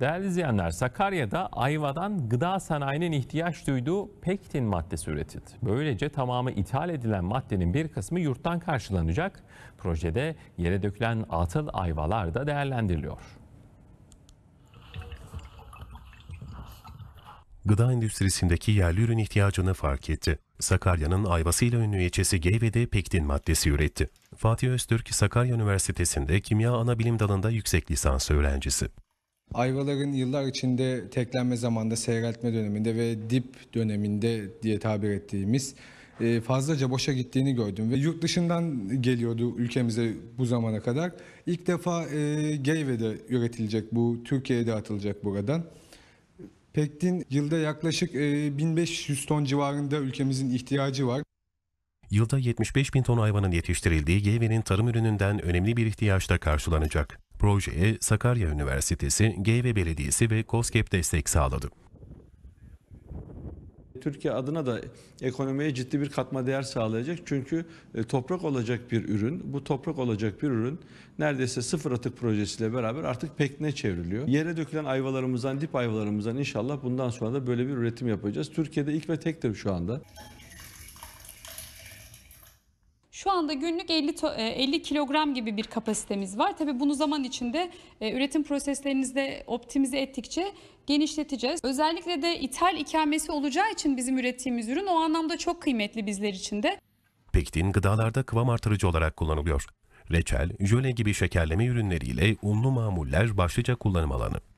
Değerli izleyenler, Sakarya'da ayvadan gıda sanayinin ihtiyaç duyduğu pektin maddesi üretildi. Böylece tamamı ithal edilen maddenin bir kısmı yurttan karşılanacak. Projede yere dökülen atıl ayvalar da değerlendiriliyor. Gıda endüstrisindeki yerli ürün ihtiyacını fark etti. Sakarya'nın ayvasıyla ünlü ilçesi Geyve'de pektin maddesi üretti. Fatih Öztürk, Sakarya Üniversitesi'nde kimya ana bilim dalında yüksek lisans öğrencisi. Ayvaların yıllar içinde teklenme zamanında seyreltme döneminde ve dip döneminde diye tabir ettiğimiz e, fazlaca boşa gittiğini gördüm ve yurt dışından geliyordu ülkemize bu zamana kadar. İlk defa e, Geyve'de üretilecek bu, Türkiye'de atılacak buradan. Pektin yılda yaklaşık 1500 e, ton civarında ülkemizin ihtiyacı var. Yılda 75 bin ton hayvanın yetiştirildiği Geyve'nin tarım ürününden önemli bir ihtiyaçla karşılanacak. Projeye Sakarya Üniversitesi, GV Belediyesi ve COSGAP destek sağladı. Türkiye adına da ekonomiye ciddi bir katma değer sağlayacak. Çünkü e, toprak olacak bir ürün, bu toprak olacak bir ürün neredeyse sıfır atık projesiyle beraber artık pekne çevriliyor. Yere dökülen ayvalarımızdan, dip ayvalarımızdan inşallah bundan sonra da böyle bir üretim yapacağız. Türkiye'de ilk ve tektir şu anda. Şu anda günlük 50, 50 e, kilogram gibi bir kapasitemiz var. Tabii bunu zaman içinde e, üretim proseslerinizde optimize ettikçe genişleteceğiz. Özellikle de ithal ikamesi olacağı için bizim ürettiğimiz ürün o anlamda çok kıymetli bizler için de. Pektin gıdalarda kıvam artırıcı olarak kullanılıyor. Reçel, jöle gibi şekerleme ürünleriyle unlu mamuller başlıca kullanım alanı.